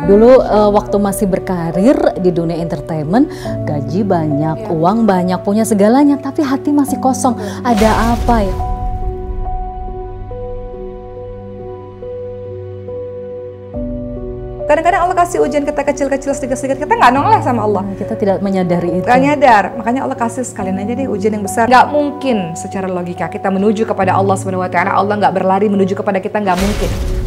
Dulu uh, waktu masih berkarir di dunia entertainment, gaji banyak, yeah. uang banyak, punya segalanya, tapi hati masih kosong. Ada apa ya? Kadang-kadang Allah kasih ujian kita kecil-kecil sedikit-sedikit, kita nggak nongleh sama Allah. Nah, kita tidak menyadari itu. Nggak nyadar, makanya Allah kasih sekalian aja deh ujian yang besar. Nggak mungkin secara logika kita menuju kepada Allah SWT, Allah nggak berlari menuju kepada kita, nggak mungkin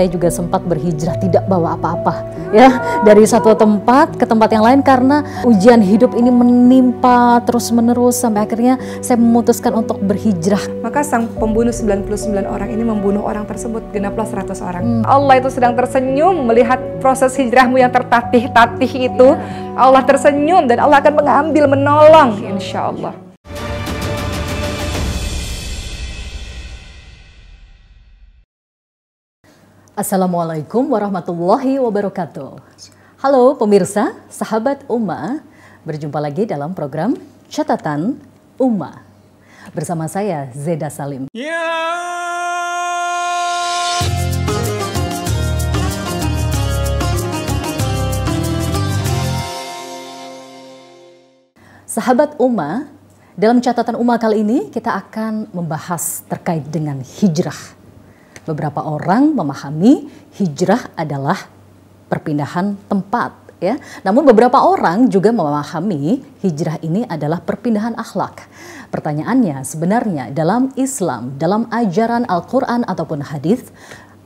saya juga sempat berhijrah tidak bawa apa-apa ya dari satu tempat ke tempat yang lain karena ujian hidup ini menimpa terus menerus sampai akhirnya saya memutuskan untuk berhijrah. Maka sang pembunuh 99 orang ini membunuh orang tersebut genaplah 100 orang. Hmm. Allah itu sedang tersenyum melihat proses hijrahmu yang tertatih-tatih itu. Ya. Allah tersenyum dan Allah akan mengambil menolong insya Allah. Assalamualaikum warahmatullahi wabarakatuh. Halo pemirsa, sahabat Uma, berjumpa lagi dalam program Catatan Uma. Bersama saya Zeda Salim. Ya! Sahabat Uma, dalam catatan Uma kali ini kita akan membahas terkait dengan hijrah beberapa orang memahami hijrah adalah perpindahan tempat ya. Namun beberapa orang juga memahami hijrah ini adalah perpindahan akhlak. Pertanyaannya sebenarnya dalam Islam, dalam ajaran Al-Qur'an ataupun hadis,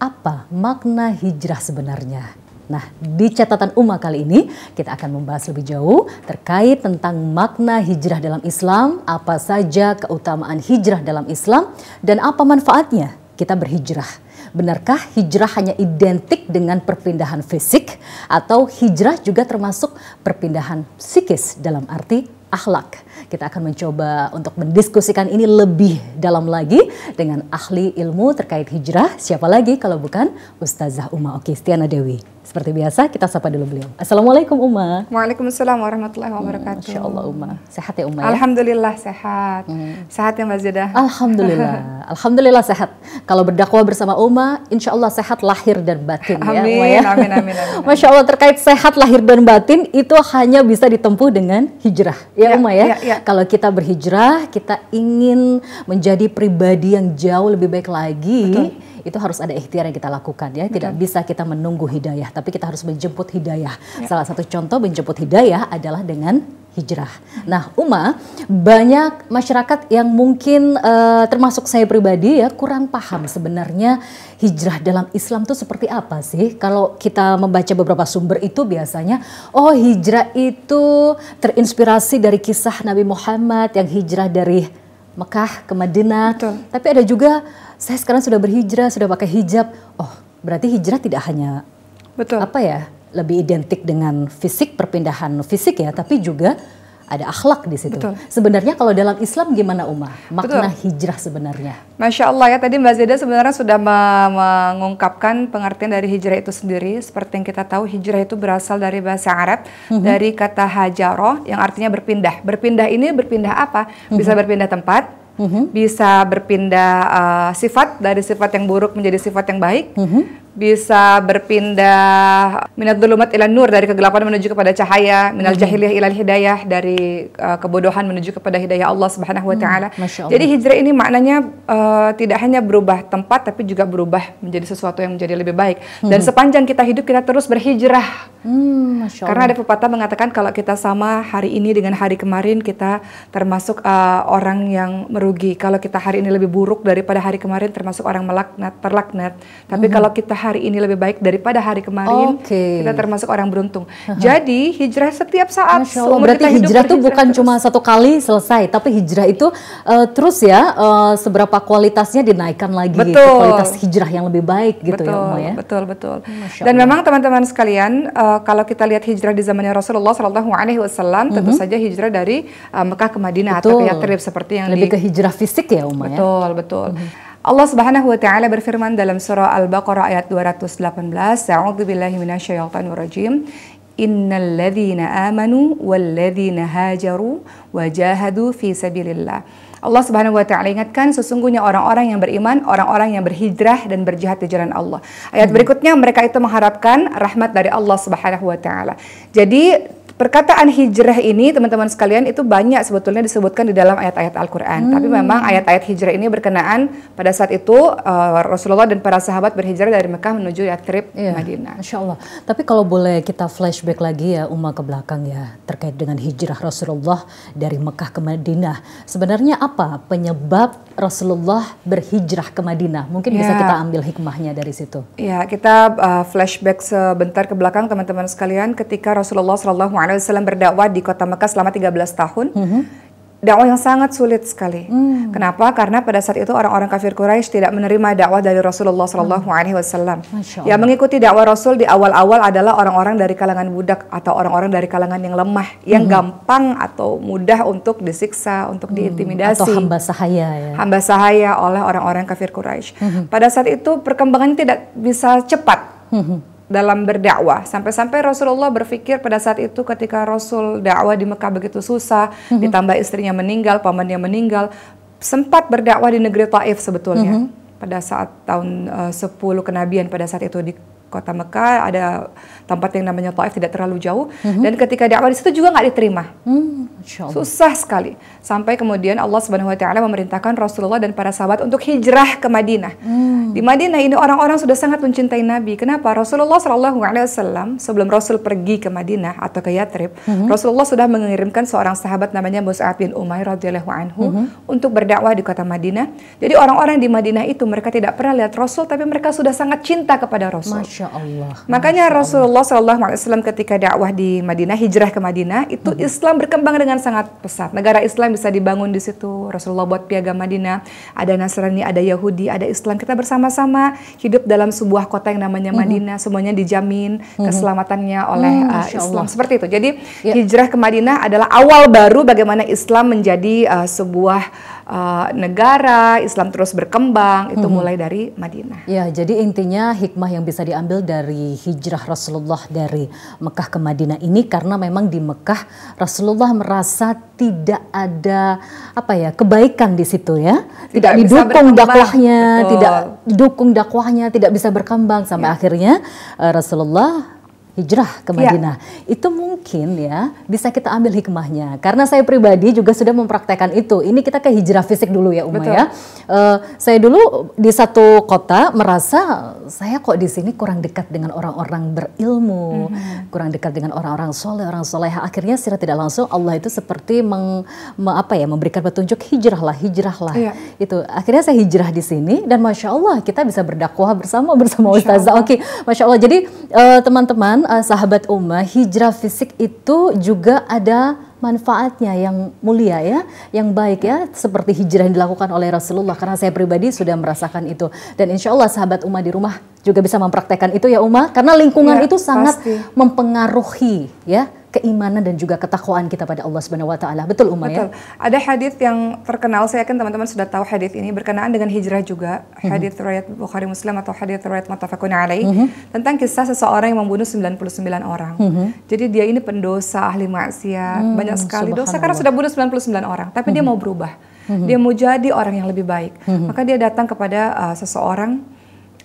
apa makna hijrah sebenarnya? Nah, di catatan Umma kali ini kita akan membahas lebih jauh terkait tentang makna hijrah dalam Islam, apa saja keutamaan hijrah dalam Islam, dan apa manfaatnya kita berhijrah. Benarkah hijrah hanya identik dengan perpindahan fisik atau hijrah juga termasuk perpindahan psikis dalam arti akhlak? Kita akan mencoba untuk mendiskusikan ini lebih dalam lagi dengan ahli ilmu terkait hijrah. Siapa lagi kalau bukan Ustazah Uma Oki Stiana Dewi. Seperti biasa, kita sapa dulu beliau. Assalamualaikum Uma. Waalaikumsalam warahmatullahi hmm, wabarakatuh. Insya Masya Allah Uma. Sehat ya Uma ya? Alhamdulillah sehat. Hmm. Sehat ya Mbak Alhamdulillah. Alhamdulillah sehat. Kalau berdakwah bersama Uma, insya Allah sehat lahir dan batin ya, amin, ya Uma ya. amin, amin, amin. Masya Allah terkait sehat lahir dan batin itu hanya bisa ditempuh dengan hijrah. Ya, ya Uma ya? ya, ya. Kalau kita berhijrah, kita ingin menjadi pribadi yang jauh lebih baik lagi. Betul itu harus ada ikhtiar yang kita lakukan ya. Tidak Betul. bisa kita menunggu hidayah, tapi kita harus menjemput hidayah. Ya. Salah satu contoh menjemput hidayah adalah dengan hijrah. Nah, Uma, banyak masyarakat yang mungkin uh, termasuk saya pribadi ya kurang paham sebenarnya hijrah dalam Islam itu seperti apa sih? Kalau kita membaca beberapa sumber itu biasanya oh hijrah itu terinspirasi dari kisah Nabi Muhammad yang hijrah dari Mekah ke Madinah. Betul. Tapi ada juga saya sekarang sudah berhijrah, sudah pakai hijab. Oh, berarti hijrah tidak hanya betul. Apa ya? Lebih identik dengan fisik perpindahan fisik ya, tapi juga ada akhlak di situ. Betul. Sebenarnya kalau dalam Islam gimana Umar? Makna Betul. hijrah sebenarnya. Masya Allah ya tadi Mbak Zeda sebenarnya sudah mengungkapkan pengertian dari hijrah itu sendiri. Seperti yang kita tahu hijrah itu berasal dari bahasa Arab mm-hmm. dari kata hajaroh yang artinya berpindah. Berpindah ini berpindah apa? Bisa mm-hmm. berpindah tempat, mm -hmm. bisa berpindah uh, sifat dari sifat yang buruk menjadi sifat yang baik, mm -hmm bisa berpindah minat dulumat ilan nur dari kegelapan menuju kepada cahaya minal hmm. jahiliyah ilal hidayah dari uh, kebodohan menuju kepada hidayah Allah Subhanahu wa hmm, taala. Jadi hijrah ini maknanya uh, tidak hanya berubah tempat tapi juga berubah menjadi sesuatu yang menjadi lebih baik. Dan hmm. sepanjang kita hidup kita terus berhijrah. Hmm, Karena ada pepatah mengatakan kalau kita sama hari ini dengan hari kemarin kita termasuk uh, orang yang merugi. Kalau kita hari ini lebih buruk daripada hari kemarin termasuk orang melaknat terlaknat. Tapi hmm. kalau kita hari ini lebih baik daripada hari kemarin, okay. kita termasuk orang beruntung. Jadi hijrah setiap saat. Allah. Berarti hidup, hijrah itu bukan terus. cuma satu kali selesai, tapi hijrah itu uh, terus ya uh, seberapa kualitasnya dinaikkan lagi, gitu, betul. Gitu, kualitas hijrah yang lebih baik gitu ya, betul, ya, Umar, ya. Betul, betul. Dan memang teman-teman sekalian, uh, kalau kita lihat hijrah di zamannya Rasulullah Shallallahu Alaihi Wasallam, tentu mhm. saja hijrah dari uh, Mekah ke Madinah, atau yang ya seperti yang lebih di, ke hijrah fisik ya, Umar. Betul, ya? betul. Mm -hmm. Allah Subhanahu wa taala berfirman dalam surah Al-Baqarah ayat 218, minasyaitonir rajim. Innal ladzina amanu wal ladzina hajaru wa jahadu fi sabilillah." Allah Subhanahu wa taala ingatkan sesungguhnya orang-orang yang beriman, orang-orang yang berhijrah dan berjihad di jalan Allah. Ayat hmm. berikutnya mereka itu mengharapkan rahmat dari Allah Subhanahu wa taala. Jadi perkataan hijrah ini teman-teman sekalian itu banyak sebetulnya disebutkan di dalam ayat-ayat Al-Qur'an. Hmm. Tapi memang ayat-ayat hijrah ini berkenaan pada saat itu uh, Rasulullah dan para sahabat berhijrah dari Mekah menuju Yathrib ya, Madinah. Insya Allah. Tapi kalau boleh kita flashback lagi ya Umar ke belakang ya terkait dengan hijrah Rasulullah dari Mekah ke Madinah. Sebenarnya apa penyebab Rasulullah berhijrah ke Madinah? Mungkin ya. bisa kita ambil hikmahnya dari situ. Ya, kita uh, flashback sebentar ke belakang teman-teman sekalian ketika Rasulullah Shallallahu alaihi Wasallam berdakwah di kota Mekah selama 13 tahun. Mm -hmm. Dakwah yang sangat sulit sekali. Mm. Kenapa? Karena pada saat itu orang-orang kafir Quraisy tidak menerima dakwah dari Rasulullah Shallallahu mm. Alaihi Wasallam. Yang mengikuti dakwah Rasul di awal-awal adalah orang-orang dari kalangan budak atau orang-orang dari kalangan yang lemah, yang mm. gampang atau mudah untuk disiksa, untuk mm. diintimidasi. Atau hamba sahaya. Ya. Hamba sahaya oleh orang-orang kafir Quraisy. Mm -hmm. Pada saat itu perkembangan tidak bisa cepat. Mm -hmm dalam berdakwah sampai-sampai Rasulullah berpikir pada saat itu ketika Rasul dakwah di Mekah begitu susah mm -hmm. ditambah istrinya meninggal pamannya meninggal sempat berdakwah di negeri Taif sebetulnya mm -hmm. pada saat tahun eh, uh, 10 kenabian pada saat itu di kota Mekah ada tempat yang namanya Taif tidak terlalu jauh mm-hmm. dan ketika dakwah di situ juga nggak diterima mm, susah sekali sampai kemudian Allah Subhanahu Wa Taala memerintahkan Rasulullah dan para sahabat untuk hijrah ke Madinah mm. di Madinah ini orang-orang sudah sangat mencintai Nabi kenapa Rasulullah Shallallahu Alaihi Wasallam sebelum Rasul pergi ke Madinah atau ke Yatrib mm-hmm. Rasulullah sudah mengirimkan seorang sahabat namanya Mus'ab bin Umair radhiyallahu anhu mm-hmm. untuk berdakwah di kota Madinah jadi orang-orang di Madinah itu mereka tidak pernah lihat Rasul tapi mereka sudah sangat cinta kepada Rasul Masya Allah. Makanya Masya Rasulullah SAW ketika dakwah di Madinah, hijrah ke Madinah, itu hmm. Islam berkembang dengan sangat pesat. Negara Islam bisa dibangun di situ. Rasulullah buat piagam Madinah, ada Nasrani, ada Yahudi, ada Islam. Kita bersama-sama hidup dalam sebuah kota yang namanya Madinah. Hmm. Semuanya dijamin hmm. keselamatannya mm, oleh hmm, uh, Islam. Seperti itu. Jadi ya. hijrah ke Madinah adalah awal baru bagaimana Islam menjadi uh, sebuah Eh, negara, Islam terus berkembang, itu hmm. mulai dari Madinah. Ya, jadi intinya hikmah yang bisa diambil dari hijrah Rasulullah dari Mekah ke Madinah ini karena memang di Mekah Rasulullah merasa tidak ada apa ya kebaikan di situ ya, tidak, tidak didukung dakwahnya, Betul. tidak didukung dakwahnya, tidak bisa berkembang sampai ya. akhirnya eh, Rasulullah hijrah ke ya. Madinah. Ya. Itu mungkin ya bisa kita ambil hikmahnya. Karena saya pribadi juga sudah mempraktekkan itu. Ini kita ke hijrah fisik dulu ya Uma ya. Uh, saya dulu di satu kota merasa saya kok di sini kurang dekat dengan orang-orang berilmu, hmm. kurang dekat dengan orang-orang soleh, orang soleh. Akhirnya secara tidak langsung Allah itu seperti meng, me, apa ya memberikan petunjuk hijrahlah, hijrahlah. Ya. Itu akhirnya saya hijrah di sini dan masya Allah kita bisa berdakwah bersama bersama Ustazah. Oke, okay. masya Allah. Jadi eh, teman teman -teman, uh, sahabat Uma, hijrah fisik itu juga ada manfaatnya yang mulia ya, yang baik ya, seperti hijrah yang dilakukan oleh Rasulullah karena saya pribadi sudah merasakan itu. Dan insya Allah sahabat Uma di rumah juga bisa mempraktekkan itu ya Uma, karena lingkungan ya, itu sangat pasti. mempengaruhi ya keimanan dan juga ketakwaan kita pada Allah Subhanahu wa taala. Betul Umar ya? Betul. ya? Ada hadis yang terkenal saya yakin teman-teman sudah tahu hadis ini berkenaan dengan hijrah juga. Mhm. Hadis mm -hmm. riwayat Bukhari Muslim atau hadis riwayat muttafaqun alaih mm -hmm. tentang kisah seseorang yang membunuh 99 orang. Mm -hmm. Jadi dia ini pendosa, ahli maksiat, mm -hmm. banyak sekali dosa karena sudah bunuh 99 orang, tapi mm -hmm. dia mhm. mau berubah. Mm -hmm. Dia mau jadi orang yang lebih baik. Mm -hmm. Maka dia datang kepada uh, seseorang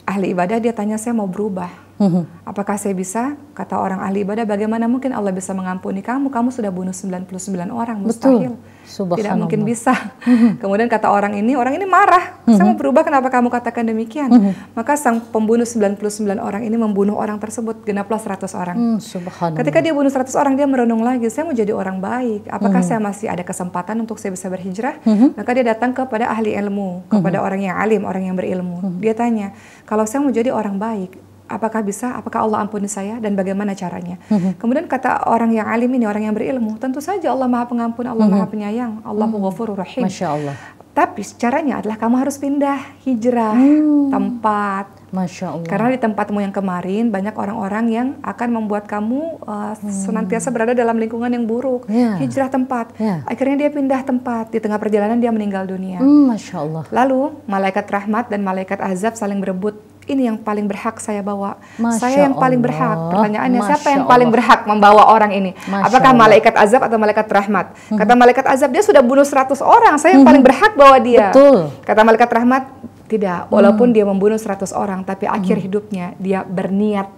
ahli ibadah dia tanya saya mau berubah Hmm. Apakah saya bisa? Kata orang ahli ibadah, bagaimana mungkin Allah bisa mengampuni kamu? Kamu sudah bunuh 99 orang, mustahil. Betul. Tidak mungkin bisa. Hmm. Kemudian kata orang ini, orang ini marah. Hmm. Saya mau berubah, kenapa kamu katakan demikian? Maka sang pembunuh 99 orang ini membunuh orang tersebut, genaplah 100 orang. Ketika dia bunuh 100 orang, dia merenung lagi, saya mau jadi orang baik. Apakah saya masih ada kesempatan untuk saya bisa berhijrah? Maka dia datang kepada ahli ilmu, kepada orang yang alim, orang yang berilmu. Dia tanya, kalau saya mau jadi orang baik, apakah bisa, apakah Allah ampuni saya dan bagaimana caranya. Mm-hmm. Kemudian kata orang yang alim ini, orang yang berilmu, tentu saja Allah Maha Pengampun, Allah mm-hmm. Maha Penyayang, Allah mm Rahim. Masya Allah. Tapi caranya adalah kamu harus pindah hijrah mm. tempat. Masya Allah. Karena di tempatmu yang kemarin banyak orang-orang yang akan membuat kamu uh, hmm. senantiasa berada dalam lingkungan yang buruk. Yeah. Hijrah tempat. Yeah. Akhirnya dia pindah tempat. Di tengah perjalanan dia meninggal dunia. Hmm, Masya Allah. Lalu malaikat rahmat dan malaikat azab saling berebut ini yang paling berhak saya bawa. Masya saya yang paling Allah. berhak. Pertanyaannya Masya siapa yang Allah. paling berhak membawa orang ini? Masya Apakah Allah. malaikat azab atau malaikat rahmat? Hmm. Kata malaikat azab dia sudah bunuh 100 orang, saya yang hmm. paling berhak bawa dia. Betul. Kata malaikat rahmat tidak, walaupun hmm. dia membunuh 100 orang tapi akhir hmm. hidupnya dia berniat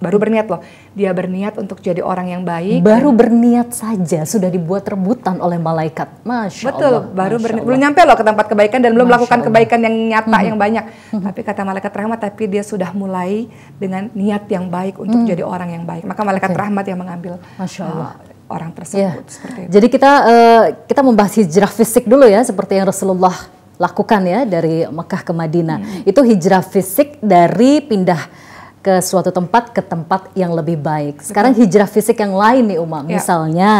baru berniat loh. Dia berniat untuk jadi orang yang baik. Baru berniat saja sudah dibuat rebutan oleh malaikat. Masya Betul, Allah. Betul, baru berniat. Belum nyampe loh ke tempat kebaikan dan belum melakukan Allah. kebaikan yang nyata hmm. yang banyak. Hmm. Tapi kata malaikat rahmat, tapi dia sudah mulai dengan niat yang baik untuk hmm. jadi orang yang baik. Maka malaikat okay. rahmat yang mengambil. Masya uh, Allah. orang ya. tersebut yeah. seperti itu. Jadi kita uh, kita membahas hijrah fisik dulu ya seperti yang Rasulullah lakukan ya dari Mekah ke Madinah. Hmm. Itu hijrah fisik dari pindah ke suatu tempat ke tempat yang lebih baik. Sekarang Betul. hijrah fisik yang lain nih Uma. Ya. Misalnya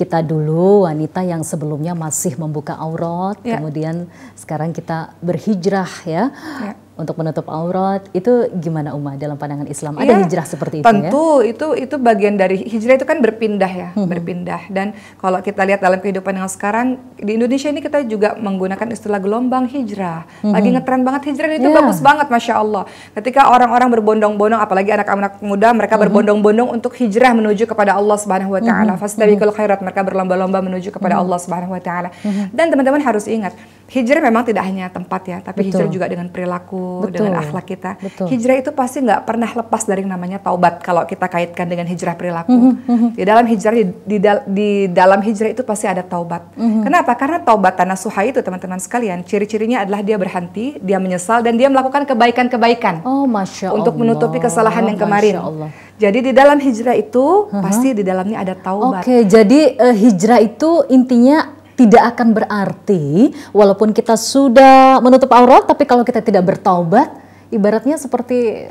kita dulu wanita yang sebelumnya masih membuka aurat, ya. kemudian sekarang kita berhijrah ya. ya untuk menutup aurat itu gimana Uma dalam pandangan Islam? Ada ya, hijrah seperti itu tentu, ya? Tentu itu itu bagian dari hijrah itu kan berpindah ya, hmm. berpindah. Dan kalau kita lihat dalam kehidupan yang sekarang di Indonesia ini kita juga menggunakan istilah gelombang hijrah. Hmm. Lagi ngetren banget hijrah itu yeah. bagus banget masya Allah. Ketika orang-orang berbondong-bondong, apalagi anak-anak muda mereka hmm. berbondong-bondong untuk hijrah menuju kepada Allah Subhanahu Wa Taala. Hmm. kalau mm-hmm. khairat mereka berlomba-lomba menuju kepada hmm. Allah Subhanahu Wa Taala. Hmm. Dan teman-teman harus ingat hijrah memang tidak hanya tempat ya, tapi Betul. hijrah juga dengan perilaku, Betul. dengan akhlak kita. Betul. Hijrah itu pasti nggak pernah lepas dari yang namanya taubat kalau kita kaitkan dengan hijrah perilaku. Mm -hmm. Di dalam hijrah di, di, di dalam hijrah itu pasti ada taubat. Mm -hmm. Kenapa? Karena taubat tanah suha itu teman-teman sekalian, ciri-cirinya adalah dia berhenti, dia menyesal dan dia melakukan kebaikan-kebaikan. Oh, masya Allah. Untuk menutupi kesalahan yang kemarin. Jadi di dalam hijrah itu uh mhm. -huh. pasti di dalamnya ada taubat. Oke, okay, jadi uh, hijrah itu intinya tidak akan berarti walaupun kita sudah menutup aurat tapi kalau kita tidak bertaubat ibaratnya seperti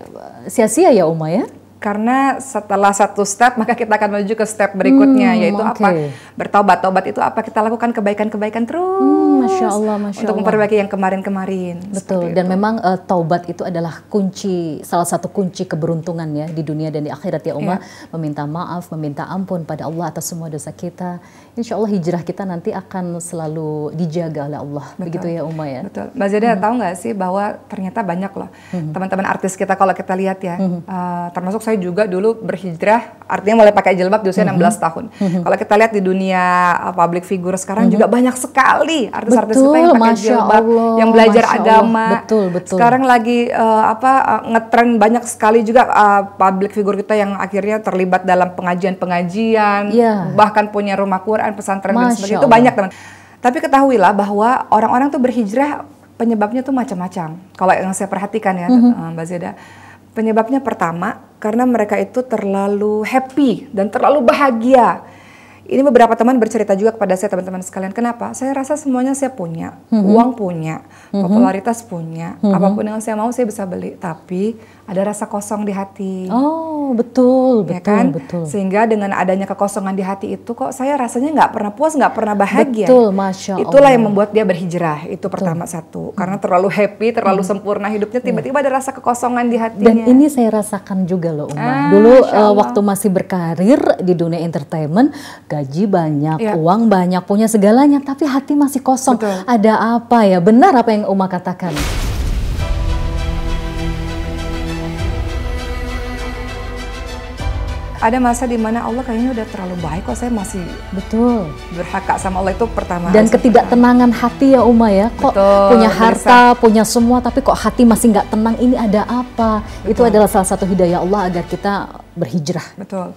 sia-sia ya Uma ya karena setelah satu step maka kita akan menuju ke step berikutnya hmm, yaitu okay. apa bertobat tobat itu apa kita lakukan kebaikan-kebaikan terus hmm, masya Allah masya untuk memperbaiki yang kemarin-kemarin betul dan memang uh, taubat itu adalah kunci salah satu kunci keberuntungan ya di dunia dan di akhirat ya Uma yeah. meminta maaf meminta ampun pada Allah atas semua dosa kita insya Allah hijrah kita nanti akan selalu dijaga oleh Allah betul. begitu ya Uma ya betul Mbak Zeda hmm. tahu nggak sih bahwa ternyata banyak loh hmm. teman-teman hmm. artis kita kalau kita lihat ya hmm. uh, termasuk saya juga dulu berhijrah artinya mulai pakai jilbab di usia mm -hmm. 16 tahun. Mm -hmm. Kalau kita lihat di dunia uh, public figure sekarang mm -hmm. juga mhm. banyak sekali artis-artis kita yang pakai jilbab, Allah, yang belajar agama. Betul, betul. Sekarang lagi uh, apa uh, ngetren banyak sekali juga uh, public figure kita yang akhirnya terlibat dalam pengajian-pengajian, yeah. bahkan punya rumah Quran, pesantren Masya dan sebagainya. Itu banyak, teman. Tapi ketahuilah bahwa orang-orang tuh berhijrah penyebabnya tuh macam-macam. Kalau yang saya perhatikan ya, mm -hmm. Mbak Zeda Penyebabnya pertama, karena mereka itu terlalu happy dan terlalu bahagia ini beberapa teman bercerita juga kepada saya teman-teman sekalian. Kenapa? Saya rasa semuanya saya punya, mm-hmm. uang punya, mm-hmm. popularitas punya, mm-hmm. apapun yang saya mau saya bisa beli. Tapi ada rasa kosong di hati. Oh betul, ya betul, kan? betul. Sehingga dengan adanya kekosongan di hati itu kok saya rasanya nggak pernah puas, nggak pernah bahagia. Betul, masya Allah. Itulah yang membuat dia berhijrah. Itu betul. pertama satu. Karena terlalu happy, terlalu hmm sempurna hidupnya, iya. tiba-tiba ada rasa kekosongan di hatinya. Dan ini saya rasakan juga loh, Umar Ah, Dulu uh, waktu masih berkarir di dunia entertainment gaji banyak, ya. uang banyak, punya segalanya, tapi hati masih kosong. Betul. Ada apa ya? Benar apa yang Uma katakan? Ada masa di mana Allah kayaknya udah terlalu baik kok saya masih betul berhak sama Allah itu pertama. Dan ketidaktenangan hati ya Uma ya, kok betul, punya harta, bisa. punya semua tapi kok hati masih nggak tenang. Ini ada apa? Betul. Itu adalah salah satu hidayah Allah agar kita berhijrah. Betul.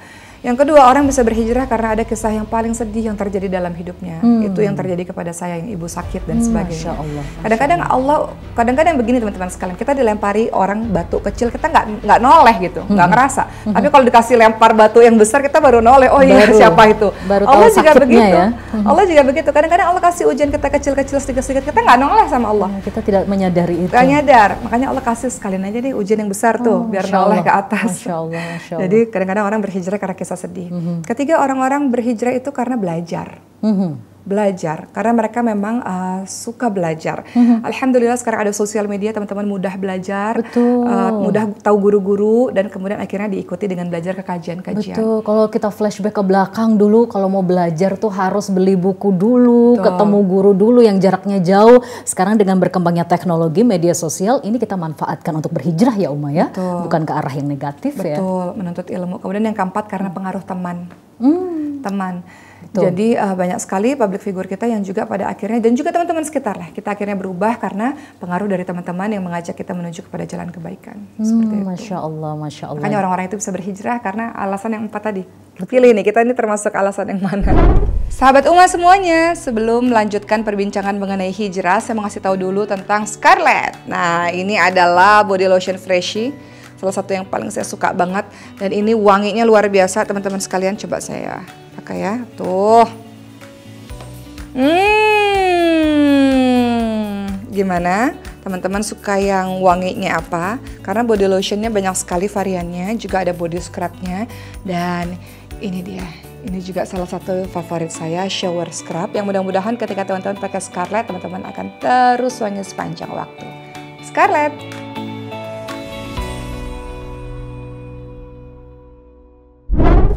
Yang kedua, orang bisa berhijrah karena ada kisah yang paling sedih yang terjadi dalam hidupnya. Hmm. Itu yang terjadi kepada saya yang ibu sakit dan hmm, sebagainya. Kadang-kadang Allah, kadang-kadang begini teman-teman sekalian, kita dilempari orang batu kecil, kita nggak nggak noleh gitu, nggak hmm. ngerasa. Hmm. Tapi kalau dikasih lempar batu yang besar, kita baru noleh. Oh iya baru, siapa itu? Baru Allah juga begitu. Ya? Hmm. Allah juga begitu. Kadang-kadang Allah kasih ujian kita kecil-kecil sedikit-sedikit, kita nggak noleh sama Allah. Hmm, kita tidak menyadari itu. Gak nyadar. Makanya Allah kasih sekalian aja nih ujian yang besar tuh, oh, biar noleh ke atas. Masya Allah, Masya Allah. Jadi kadang-kadang orang berhijrah karena kisah sedih. Mm -hmm. Ketiga orang-orang berhijrah itu karena belajar. Mm -hmm belajar karena mereka memang uh, suka belajar. Mm-hmm. Alhamdulillah sekarang ada sosial media teman-teman mudah belajar, eh, Betul. Uh, mudah tahu guru-guru dan kemudian akhirnya diikuti dengan belajar ke kajian-kajian. Betul. Kalau kita flashback ke belakang dulu kalau mau belajar tuh harus beli buku dulu, Betul. ketemu guru dulu yang jaraknya jauh. Sekarang dengan berkembangnya teknologi media sosial ini kita manfaatkan untuk berhijrah ya Uma ya, Betul. bukan ke arah yang negatif Betul. ya. Betul, menuntut ilmu. Kemudian yang keempat karena pengaruh teman. Hmm. Teman Betul. Jadi uh, banyak sekali public figure kita yang juga pada akhirnya dan juga teman-teman sekitar lah kita akhirnya berubah karena pengaruh dari teman-teman yang mengajak kita menuju kepada jalan kebaikan. Hmm, itu. Masya Allah, masya Allah. Makanya orang-orang itu bisa berhijrah karena alasan yang empat tadi. Pilih nih kita ini termasuk alasan yang mana. Sahabat Uma semuanya, sebelum melanjutkan perbincangan mengenai hijrah, saya mau kasih tahu dulu tentang Scarlett. Nah, ini adalah body lotion freshy salah satu yang paling saya suka banget dan ini wanginya luar biasa teman-teman sekalian coba saya kakak ya. Tuh. Hmm. Gimana? Teman-teman suka yang wanginya apa? Karena body lotionnya banyak sekali variannya. Juga ada body scrubnya. Dan ini dia. Ini juga salah satu favorit saya, shower scrub. Yang mudah-mudahan ketika teman-teman pakai Scarlett, teman-teman akan terus wangi sepanjang waktu. Scarlett!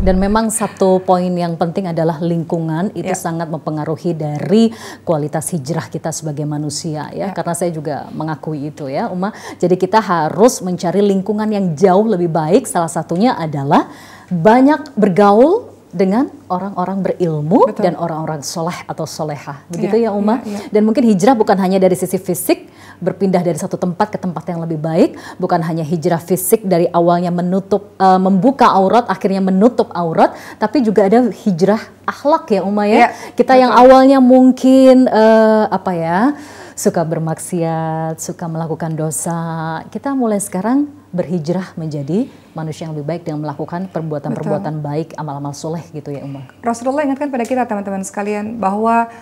dan memang satu poin yang penting adalah lingkungan itu ya. sangat mempengaruhi dari kualitas hijrah kita sebagai manusia ya. ya. Karena saya juga mengakui itu ya, Uma. Jadi kita harus mencari lingkungan yang jauh lebih baik. Salah satunya adalah banyak bergaul dengan orang-orang berilmu Betul. dan orang-orang soleh atau soleha begitu ya, ya Uma ya, ya. dan mungkin hijrah bukan hanya dari sisi fisik berpindah dari satu tempat ke tempat yang lebih baik, bukan hanya hijrah fisik dari awalnya menutup uh, membuka aurat akhirnya menutup aurat, tapi juga ada hijrah akhlak ya Uma ya. ya Kita betul. yang awalnya mungkin uh, apa ya? suka bermaksiat, suka melakukan dosa. Kita mulai sekarang berhijrah menjadi manusia yang lebih baik dengan melakukan perbuatan-perbuatan baik, amal-amal soleh gitu ya Umar. Rasulullah ingatkan pada kita teman-teman sekalian bahwa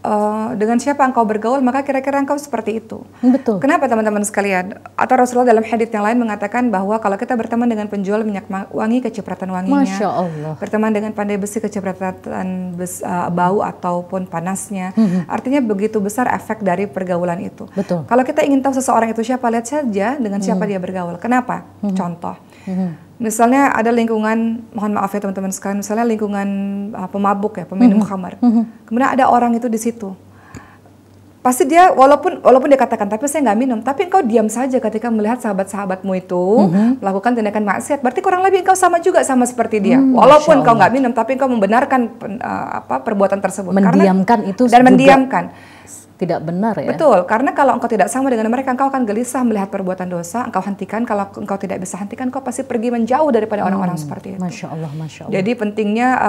Eh, dengan siapa engkau bergaul maka kira-kira engkau seperti itu. Betul. Kenapa teman-teman sekalian? Atau Rasulullah dalam hadits yang lain mengatakan bahwa kalau kita berteman dengan penjual minyak wangi kecipratan wanginya, Masya Allah. berteman dengan pandai besi kecipratan bes, uh, bau ataupun panasnya, hmm artinya begitu besar efek dari pergaulan itu. Betul. Kalau kita ingin tahu seseorang itu siapa, lihat saja dengan siapa hmm dia bergaul. Kenapa? hmm Contoh. hmm Misalnya ada lingkungan, mohon maaf ya teman-teman sekalian, misalnya lingkungan uh, pemabuk ya, peminum mm -hmm. kamar. Mm -hmm. Kemudian ada orang itu di situ. Pasti dia walaupun walaupun dia katakan tapi saya nggak minum, tapi engkau diam saja ketika melihat sahabat-sahabatmu itu mm -hmm. melakukan tindakan maksiat. Berarti kurang lebih engkau sama juga sama seperti dia. Mm, walaupun engkau nggak minum, tapi engkau membenarkan uh, apa perbuatan tersebut. Mendiamkan Karena, itu dan juga. mendiamkan tidak benar ya. Betul, karena kalau engkau tidak sama dengan mereka, engkau akan gelisah melihat perbuatan dosa, engkau hentikan, kalau engkau tidak bisa hentikan, engkau pasti pergi menjauh daripada orang-orang hmm, seperti itu. Masya Allah, Masya Allah. Jadi pentingnya uh, eh,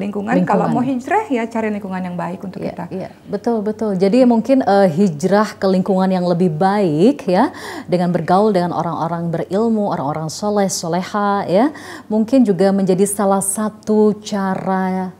lingkungan, eh, lingkungan, kalau mau hijrah ya cari lingkungan yang baik untuk ya, kita. Iya, betul, betul. Jadi mungkin uh, hijrah ke lingkungan yang lebih baik ya, dengan bergaul dengan orang-orang berilmu, orang-orang soleh, soleha ya, mungkin juga menjadi salah satu cara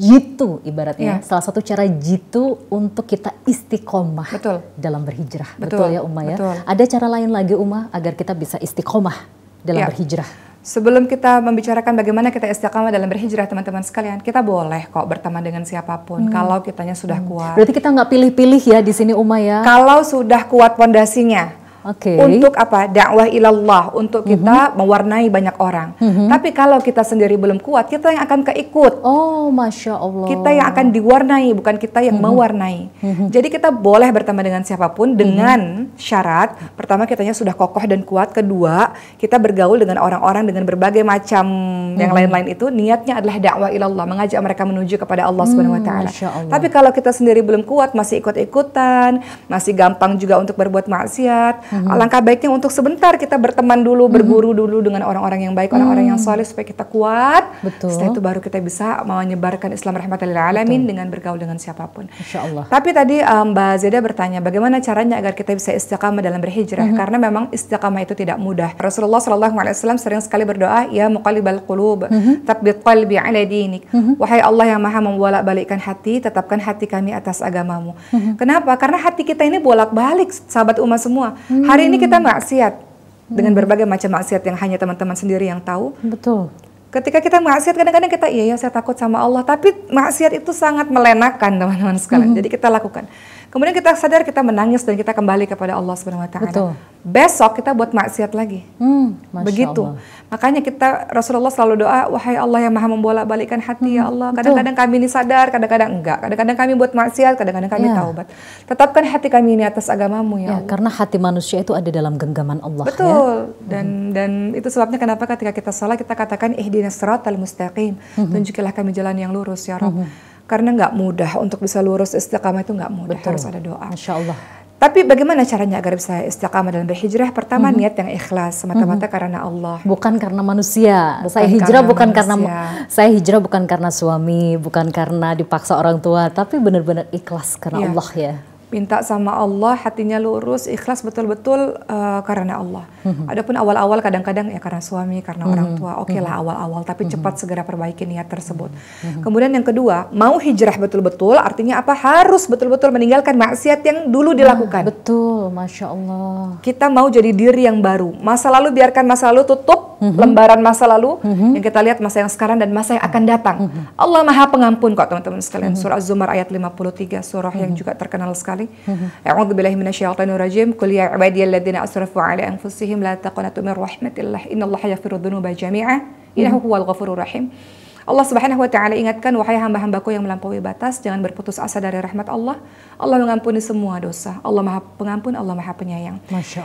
jitu ibaratnya. Yeah. Salah satu cara jitu untuk kita istiqomah Betul. dalam berhijrah. Betul, Betul ya Uma ya. Betul. Ada cara lain lagi Uma agar kita bisa istiqomah dalam yeah. berhijrah. Sebelum kita membicarakan bagaimana kita istiqamah dalam berhijrah teman-teman sekalian, kita boleh kok berteman dengan siapapun hmm. kalau kitanya sudah hmm. kuat. Berarti kita nggak pilih-pilih ya di sini Uma ya. Kalau sudah kuat pondasinya, okay. untuk apa dakwah ilallah untuk mhm. kita mm -hmm. mewarnai banyak orang. Mm -hmm. Tapi kalau kita sendiri belum kuat, kita yang akan keikut. Oh, masya Allah. Kita yang akan diwarnai, bukan kita yang mm -hmm. mewarnai. Mm -hmm. Jadi kita boleh berteman dengan siapapun mhm. dengan mm -hmm. syarat pertama kitanya sudah kokoh dan kuat, kedua kita bergaul dengan orang-orang dengan berbagai macam mm -hmm. yang mhm. lain-lain itu niatnya adalah dakwah ilallah, mengajak mereka menuju kepada Allah mm, Subhanahu wa taala. Tapi kalau kita sendiri belum kuat, masih ikut-ikutan, masih gampang juga untuk berbuat maksiat, Hmm. Alangkah baiknya untuk sebentar kita berteman dulu, hmm. berguru dulu dengan orang-orang yang baik, orang-orang hmm. yang mm. soleh supaya kita kuat. Betul. Setelah itu baru kita bisa menyebarkan Islam rahmatan alamin dengan bergaul dengan siapapun. Insya Allah. Tapi tadi um, Mbak Zeda bertanya bagaimana caranya agar kita bisa istiqamah dalam berhijrah hmm. karena memang istiqamah itu tidak mudah. Rasulullah Shallallahu alaihi wasallam sering sekali berdoa, ya muqallibal qulub, hmm. tabbit qalbi ala dinik. Hmm. Wahai Allah yang Maha membolak-balikkan hati, tetapkan hati kami atas agamamu. Hmm. Kenapa? Karena hati kita ini bolak-balik sahabat umat semua. Hmm Hari ini kita hmm. maksiat hmm. dengan berbagai macam maksiat yang hanya teman-teman sendiri yang tahu. Betul. Ketika kita maksiat kadang-kadang kita iya ya saya takut sama Allah, tapi maksiat itu sangat melenakan teman-teman sekalian. Hmm. Jadi kita lakukan. Kemudian kita sadar kita menangis dan kita kembali kepada Allah Subhanahu wa taala. Besok kita buat maksiat lagi. Hmm, Begitu. Allah. Makanya kita Rasulullah selalu doa, wahai Allah yang Maha membolak-balikkan hati hmm, ya Allah. Kadang-kadang kami ini sadar, kadang-kadang enggak. Kadang-kadang kami buat maksiat, kadang-kadang kami ya. taubat. Tetapkan hati kami ini atas agamamu ya, ya Allah. karena hati manusia itu ada dalam genggaman Allah ya. Betul. Ya? Dan hmm. dan itu sebabnya kenapa ketika kita salah kita katakan ihdinas siratal mustaqim. Hmm. Tunjukilah kami jalan yang lurus ya Rob. Hmm karena nggak mudah untuk bisa lurus istiqamah itu nggak mudah Betul. harus ada doa. Insya Allah. Tapi bagaimana caranya agar bisa istiqamah dalam berhijrah? Pertama mm -hmm. niat yang ikhlas semata-mata mm -hmm. karena Allah. Bukan karena manusia. Bukan saya hijrah karena bukan manusia. karena saya hijrah bukan karena suami, bukan karena dipaksa orang tua, tapi benar-benar ikhlas karena ya. Allah ya minta sama Allah hatinya lurus ikhlas betul-betul uh, karena Allah. Mm-hmm. Adapun awal-awal kadang-kadang ya karena suami karena mm-hmm. orang mhm. tua oke okay lah mhm. awal-awal tapi mm-hmm. cepat segera perbaiki niat tersebut. Mm-hmm. Kemudian yang kedua mau hijrah betul-betul artinya apa harus betul-betul meninggalkan maksiat yang dulu dilakukan. Ah, betul, masya Allah. Kita mau jadi diri yang baru. Masa lalu biarkan masa lalu tutup mm -hmm. lembaran masa lalu mm -hmm. yang kita lihat masa yang sekarang dan masa yang akan mm-hmm. datang. Mm -hmm. Allah Maha Pengampun kok teman-teman sekalian. Mm -hmm. Surah Az-Zumar ayat 53 surah mm -hmm. yang mm-hmm. juga terkenal sekali. Mm-hmm. A'udzu billahi minasyaitonir rajim. Qul ya 'ibadiyalladzina asrafu 'ala anfusihim la taqnatum min rahmatillah. Innallaha yaghfiru dzunuba jami'a. Innahu huwal ghafurur rahim. Mm -hmm. Allah Subhanahu wa taala ingatkan wahai hamba-hambaku yang melampaui batas jangan berputus asa dari rahmat Allah. Allah mengampuni semua dosa. Allah Maha Pengampun, Allah Maha Penyayang.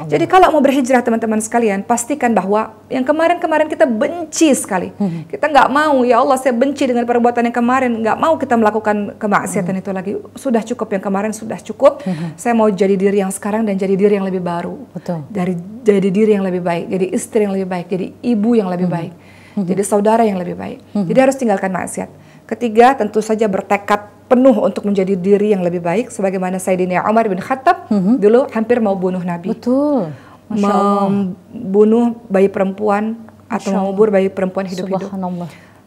Jadi kalau mau berhijrah teman-teman sekalian, pastikan bahwa yang kemarin-kemarin kita benci sekali. Hmm. Kita nggak mau ya Allah saya benci dengan perbuatan yang kemarin, nggak mau kita melakukan kemaksiatan hmm. itu lagi. Sudah cukup yang kemarin sudah cukup. Hmm. Saya mau jadi diri yang sekarang dan jadi diri yang lebih baru. Betul. Dari jadi diri yang lebih baik, jadi istri yang lebih baik, jadi ibu yang lebih hmm. baik Mm-hmm. jadi saudara yang lebih baik. Mm-hmm. Jadi harus tinggalkan maksiat. Ketiga, tentu saja bertekad penuh untuk menjadi diri yang lebih baik sebagaimana Sayyidina Umar bin Khattab mm-hmm. dulu hampir mau bunuh Nabi. Betul. Membunuh bayi perempuan atau mengubur bayi perempuan hidup-hidup.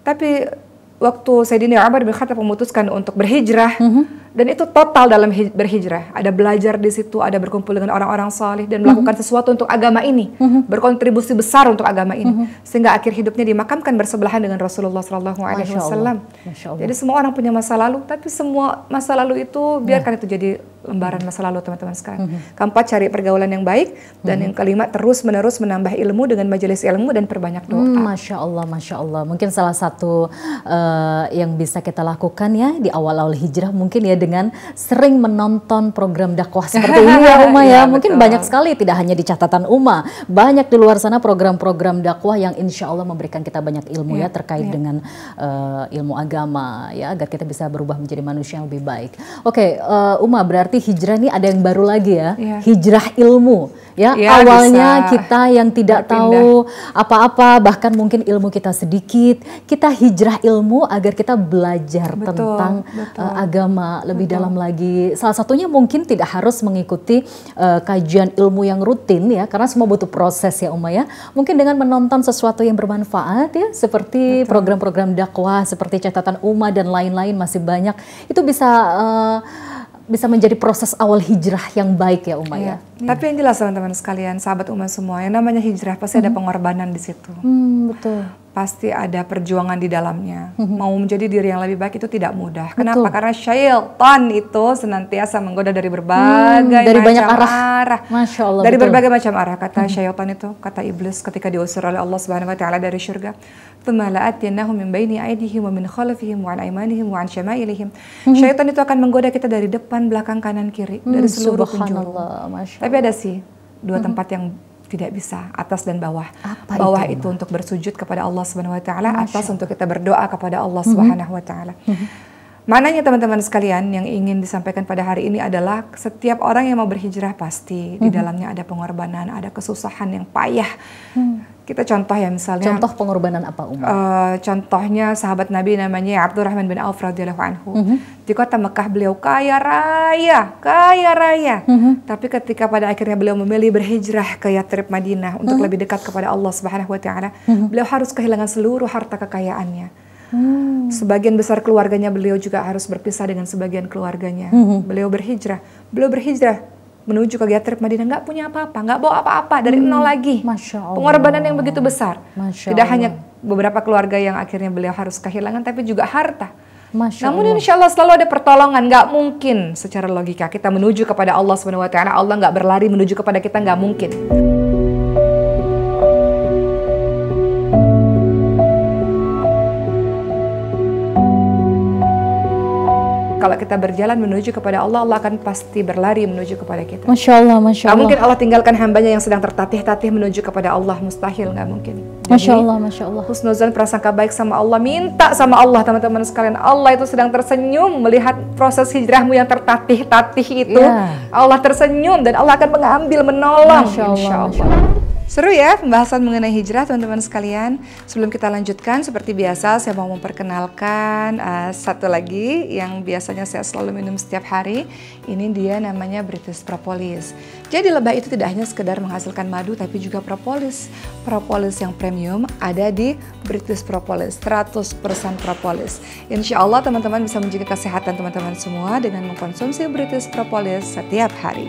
Tapi waktu Sayyidina Umar bin Khattab memutuskan untuk berhijrah, mm -hmm dan itu total dalam berhijrah. Ada belajar di situ, ada berkumpul dengan orang-orang salih dan melakukan mm -hmm. sesuatu untuk agama ini, mm -hmm. berkontribusi besar untuk agama ini, mm -hmm. sehingga akhir hidupnya dimakamkan bersebelahan dengan Rasulullah SAW. Alaihi Wasallam. Jadi semua orang punya masa lalu, tapi semua masa lalu itu iya. biarkan yeah. itu jadi lembaran masa lalu teman-teman sekarang. Mm -hmm. Keempat cari pergaulan yang baik dan mm -hmm. yang mhm. kelima terus menerus menambah ilmu dengan majelis ilmu dan perbanyak doa. Mm, masya Allah, masya Allah. Mungkin salah satu uh, yang bisa kita lakukan ya di awal-awal hijrah mungkin ya dengan sering menonton program dakwah seperti ini ya Uma ya. ya mungkin betul. banyak sekali tidak hanya di catatan Uma, banyak di luar sana program-program dakwah yang insya Allah memberikan kita banyak ilmu ya, ya terkait ya. dengan uh, ilmu agama ya agar kita bisa berubah menjadi manusia yang lebih baik. Oke, okay, uh, eh, Uma berarti hijrah ini ada yang baru lagi ya, ya. hijrah ilmu ya, ya awalnya kita yang tidak berpindah. tahu apa-apa bahkan mungkin ilmu kita sedikit kita hijrah ilmu agar kita belajar betul, tentang betul. Uh, agama lebih Betul. dalam lagi. Salah satunya mungkin tidak harus mengikuti uh, kajian ilmu yang rutin ya, karena semua butuh proses ya Uma ya. Mungkin dengan menonton sesuatu yang bermanfaat ya, seperti program-program dakwah, seperti catatan Uma dan lain-lain masih banyak, itu bisa uh, bisa menjadi proses awal hijrah yang baik ya Uma ya. ya. Tapi yang jelas teman-teman sekalian, sahabat umat semua, yang namanya hijrah pasti hmm. ada pengorbanan di situ. Hmm, betul pasti ada perjuangan di dalamnya. Mhm. Mau menjadi diri yang lebih baik itu tidak mudah. Betul. Kenapa? Karena syaitan itu senantiasa menggoda dari berbagai hmm, dari macam banyak arah. arah. Masya Allah. Dari betul. berbagai macam arah. Kata mm hmm. syaitan itu, kata iblis ketika diusir oleh Allah Subhanahu wa taala dari surga, "Tsumma malah min baini aydihim wa min khalfihim wa an aymanihim wa an syama'ilihim." Mhm. Syaitan itu akan menggoda kita dari depan, belakang, kanan, kiri, hmm, dari seluruh penjuru. Tapi ada sih dua hmm. tempat yang tidak bisa atas dan bawah. Apa bawah itu, itu untuk bersujud kepada Allah Subhanahu wa taala, atas untuk kita berdoa kepada Allah mhm. Subhanahu wa taala. Mhm. Maknanya teman-teman sekalian yang ingin disampaikan pada hari ini adalah setiap orang yang mau berhijrah pasti mm -hmm. di mhm. dalamnya ada pengorbanan, ada kesusahan yang payah. Mm. Kita contoh ya misalnya. Contoh pengorbanan apa Umar? Uh, eh, contohnya sahabat Nabi namanya Abdurrahman bin Auf radhiyallahu anhu. Mm -hmm. Di kota Mekah beliau kaya raya, kaya raya. Mm -hmm. Tapi ketika pada akhirnya beliau memilih berhijrah ke Yatrib Madinah untuk mm -hmm. lebih dekat kepada Allah Subhanahu wa taala, mm -hmm. beliau harus kehilangan seluruh harta kekayaannya. Hmm. Sebagian besar keluarganya beliau juga harus berpisah dengan sebagian keluarganya. Hmm. Beliau berhijrah. Beliau berhijrah menuju ke Gatrib Madinah nggak punya apa-apa, nggak bawa apa-apa dari hmm. nol lagi. Masya Allah. Pengorbanan yang begitu besar. Masya Tidak Allah. hanya beberapa keluarga yang akhirnya beliau harus kehilangan, tapi juga harta. Masya Namun Allah. insya Allah selalu ada pertolongan. Gak mungkin secara logika kita menuju kepada Allah swt Wa Allah nggak berlari menuju kepada kita nggak mungkin. Kalau kita berjalan menuju kepada Allah, Allah akan pasti berlari menuju kepada kita. Masya Allah, Masya Allah. Gak mungkin Allah tinggalkan hambanya yang sedang tertatih-tatih menuju kepada Allah, mustahil nggak mungkin. Jadi, Masya Allah, Masya Allah. Husnuzan prasangka baik sama Allah, minta sama Allah teman-teman sekalian. Allah itu sedang tersenyum melihat proses hijrahmu yang tertatih-tatih itu. Yeah. Allah tersenyum dan Allah akan mengambil, menolong. Masya Allah. Insya Allah. Masya Allah. Seru ya pembahasan mengenai hijrah teman-teman sekalian. Sebelum kita lanjutkan seperti biasa saya mau memperkenalkan uh, satu lagi yang biasanya saya selalu minum setiap hari. Ini dia namanya British Propolis. Jadi lebah itu tidak hanya sekedar menghasilkan madu tapi juga propolis. Propolis yang premium ada di British Propolis, 100% propolis. Insya Allah teman-teman bisa menjaga kesehatan teman-teman semua dengan mengkonsumsi British Propolis setiap hari.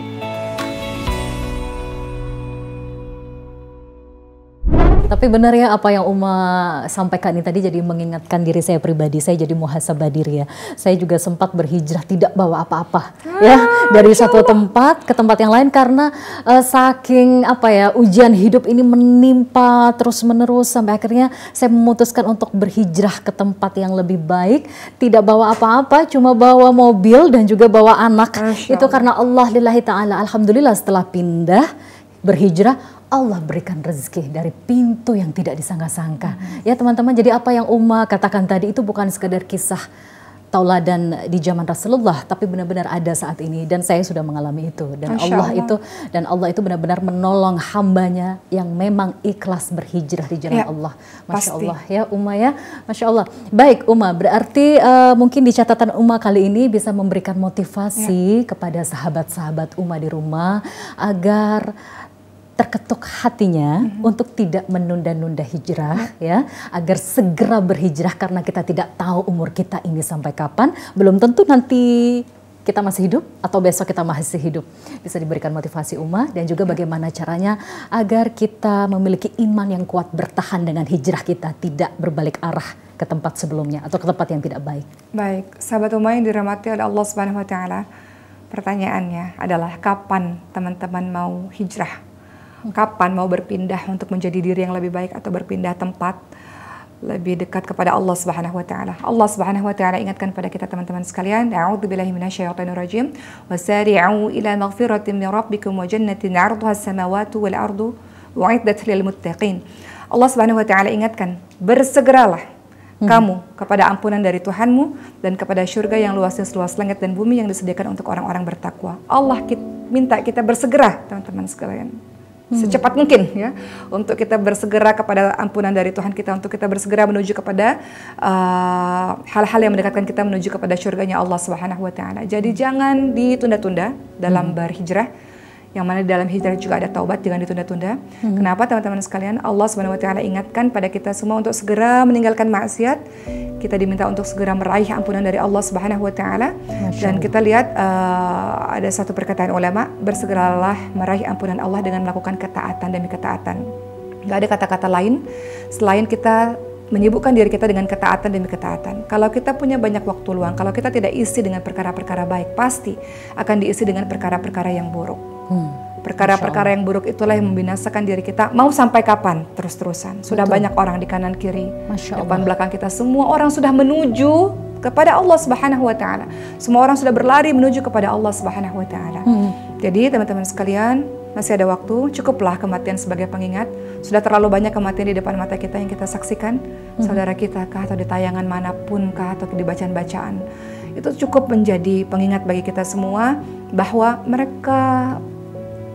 Tapi benar ya apa yang Uma sampaikan ini tadi jadi mengingatkan diri saya pribadi. Saya jadi muhasabah diri ya. Saya juga sempat berhijrah tidak bawa apa-apa ya, ah, ya dari satu tempat ke tempat yang lain karena uh, saking apa ya ujian hidup ini menimpa terus menerus sampai akhirnya saya memutuskan untuk berhijrah ke tempat yang lebih baik, tidak bawa apa-apa, cuma bawa mobil dan juga bawa anak. Itu karena Allah lillahi taala. Alhamdulillah setelah pindah berhijrah Allah berikan rezeki dari pintu yang tidak disangka-sangka. Hmm. Ya teman-teman, jadi apa yang Uma katakan tadi itu bukan sekedar kisah tauladan di zaman Rasulullah, tapi benar-benar ada saat ini dan saya sudah mengalami itu dan Allah, Allah itu dan Allah itu benar-benar menolong hambanya yang memang ikhlas berhijrah di jalan ya, Allah. Masya pasti. Allah ya Uma ya, Masya Allah. Baik Uma, berarti uh, mungkin di catatan Uma kali ini bisa memberikan motivasi ya. kepada sahabat-sahabat Uma di rumah agar terketuk hatinya mm-hmm. untuk tidak menunda-nunda hijrah mm-hmm. ya agar segera berhijrah karena kita tidak tahu umur kita ini sampai kapan belum tentu nanti kita masih hidup atau besok kita masih hidup bisa diberikan motivasi umat dan juga mm-hmm. bagaimana caranya agar kita memiliki iman yang kuat bertahan dengan hijrah kita tidak berbalik arah ke tempat sebelumnya atau ke tempat yang tidak baik. Baik, sahabat Umar yang dirahmati oleh Allah Subhanahu wa taala. Pertanyaannya adalah kapan teman-teman mau hijrah? kapan mau berpindah untuk menjadi diri yang lebih baik atau berpindah tempat lebih dekat kepada Allah Subhanahu wa taala. Allah Subhanahu wa taala ingatkan pada kita teman-teman sekalian, minasya minasyaitonir rajim. Wasari'u ila maghfiratin min rabbikum wa jannatin 'arduha as-samawati wal ardu wa'iddat lil muttaqin. Allah Subhanahu wa taala ingatkan, bersegeralah hmm. kamu kepada ampunan dari Tuhanmu dan kepada surga yang luasnya seluas langit dan bumi yang disediakan untuk orang-orang bertakwa. Allah kita, minta kita bersegera, teman-teman sekalian secepat mungkin ya untuk kita bersegera kepada ampunan dari Tuhan kita untuk kita bersegera menuju kepada eh, hal-hal uh, yang mendekatkan kita menuju kepada syurgaNya Allah Subhanahu wa taala. Jadi jangan ditunda-tunda dalam hmm. berhijrah yang mana dalam hijrah juga ada taubat jangan ditunda-tunda. Hmm. Kenapa teman-teman sekalian? Allah Subhanahu wa taala ingatkan pada kita semua untuk segera meninggalkan maksiat. Kita diminta untuk segera meraih ampunan dari Allah Subhanahu wa taala. Dan kita lihat uh, ada satu perkataan ulama, bersegeralah meraih ampunan Allah dengan melakukan ketaatan demi ketaatan. Gak ada kata-kata lain selain kita menyibukkan diri kita dengan ketaatan demi ketaatan. Kalau kita punya banyak waktu luang, kalau kita tidak isi dengan perkara-perkara baik, pasti akan diisi dengan perkara-perkara yang buruk. Hmm, Perkara-perkara yang buruk itulah yang membinasakan diri kita. Mau sampai kapan terus-terusan? Sudah Betul. banyak orang di kanan kiri, depan belakang kita semua orang sudah menuju kepada Allah Subhanahu wa taala. Semua orang sudah berlari menuju kepada Allah Subhanahu wa taala. Hmm. Jadi teman-teman sekalian, masih ada waktu, cukuplah kematian sebagai pengingat. Sudah terlalu banyak kematian di depan mata kita yang kita saksikan, hmm. saudara kita kah atau di tayangan manapun kah atau di bacaan-bacaan. Itu cukup menjadi pengingat bagi kita semua bahwa mereka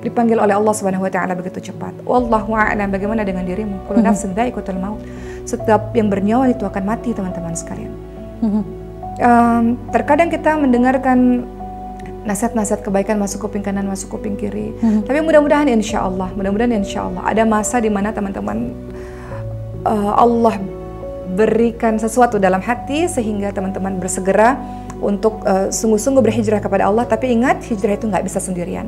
dipanggil oleh Allah Subhanahu wa taala begitu cepat. Wallahu a'lam bagaimana dengan dirimu? Kalau mm -hmm. nafsun dha'iqatul maut. Setiap yang bernyawa itu akan mati, teman-teman sekalian. Mm -hmm. um, terkadang kita mendengarkan nasihat-nasihat kebaikan masuk kuping kanan, masuk kuping kiri. Mm -hmm. Tapi mudah-mudahan insya Allah, mudah-mudahan insya Allah ada masa di mana teman-teman uh, Allah berikan sesuatu dalam hati sehingga teman-teman bersegera untuk eh, sungguh-sungguh berhijrah kepada Allah. Tapi ingat, hijrah itu nggak bisa sendirian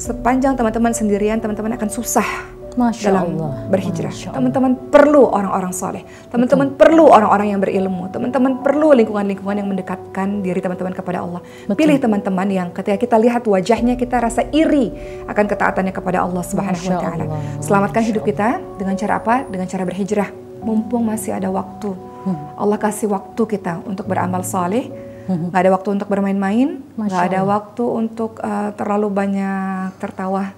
sepanjang teman-teman sendirian teman-teman akan susah Masya dalam Allah. berhijrah. Teman-teman perlu orang-orang soleh. Teman-teman perlu orang-orang yang berilmu. Teman-teman perlu lingkungan-lingkungan yang mendekatkan diri teman-teman kepada Allah. Betul. Pilih teman-teman yang ketika kita lihat wajahnya kita rasa iri akan ketaatannya kepada Allah Subhanahu wa taala. Selamatkan hidup kita dengan cara apa? Dengan cara berhijrah. Mumpung masih ada waktu. Hmm. Allah kasih waktu kita untuk beramal soleh nggak ada waktu untuk bermain-main, nggak ada waktu untuk uh, terlalu banyak tertawa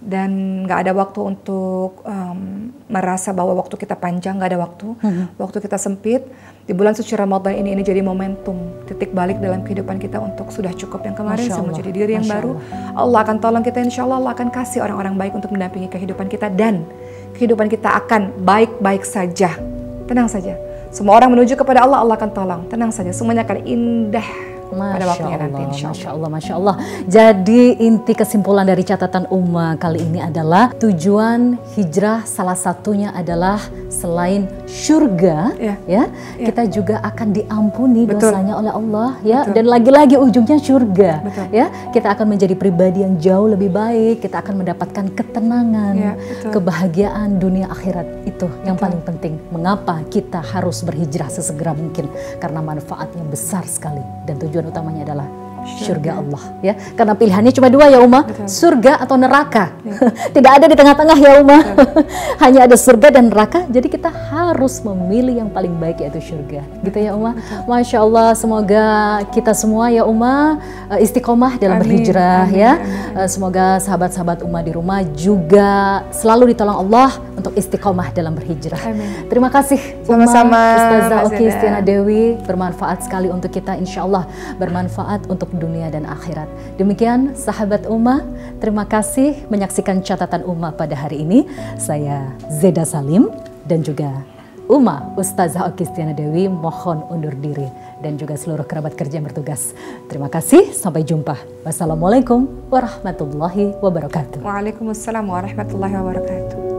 dan nggak ada waktu untuk um, merasa bahwa waktu kita panjang nggak ada waktu, waktu kita sempit. Di bulan suci Ramadan ini ini jadi momentum, titik balik dalam kehidupan kita untuk sudah cukup yang kemarin saya semua jadi diri yang Masya baru. Allah. Allah akan tolong kita, insya Allah Allah akan kasih orang-orang baik untuk mendampingi kehidupan kita dan kehidupan kita akan baik-baik saja, tenang saja semua orang menuju kepada Allah, Allah akan tolong. Tenang saja, semuanya akan indah Masya pada waktunya Allah, nanti insya Allah. Allah, Masya Allah. Jadi inti kesimpulan dari catatan umma kali ini adalah tujuan hijrah salah satunya adalah selain surga ya, ya, ya. kita juga akan diampuni Betul. dosanya oleh Allah ya Betul. dan lagi-lagi ujungnya surga ya. Kita akan menjadi pribadi yang jauh lebih baik, kita akan mendapatkan ketenangan, ya, kebahagiaan dunia akhirat itu yang paling penting. Mengapa kita harus berhijrah sesegera mungkin? Karena manfaatnya besar sekali dan tujuan tujuan utamanya adalah surga Allah ya karena pilihannya cuma dua ya Uma Betul. surga atau neraka ya. tidak ada di tengah-tengah ya Uma hanya ada surga dan neraka jadi kita harus memilih yang paling baik yaitu surga gitu ya Uma masya Allah semoga kita semua ya Uma eh, istiqomah dalam amin. berhijrah amin. ya amin. Eh, semoga sahabat-sahabat Uma di rumah juga selalu ditolong Allah untuk istiqomah dalam berhijrah. Amin. Terima kasih Sama-sama, Ustazah Oki Istiana Dewi, bermanfaat sekali untuk kita insya Allah, bermanfaat untuk dunia dan akhirat. Demikian sahabat Uma, terima kasih menyaksikan catatan Uma pada hari ini. Saya Zeda Salim dan juga Uma Ustazah Oki Istiana Dewi mohon undur diri dan juga seluruh kerabat kerja yang bertugas. Terima kasih, sampai jumpa. Wassalamualaikum warahmatullahi wabarakatuh. Waalaikumsalam warahmatullahi wabarakatuh.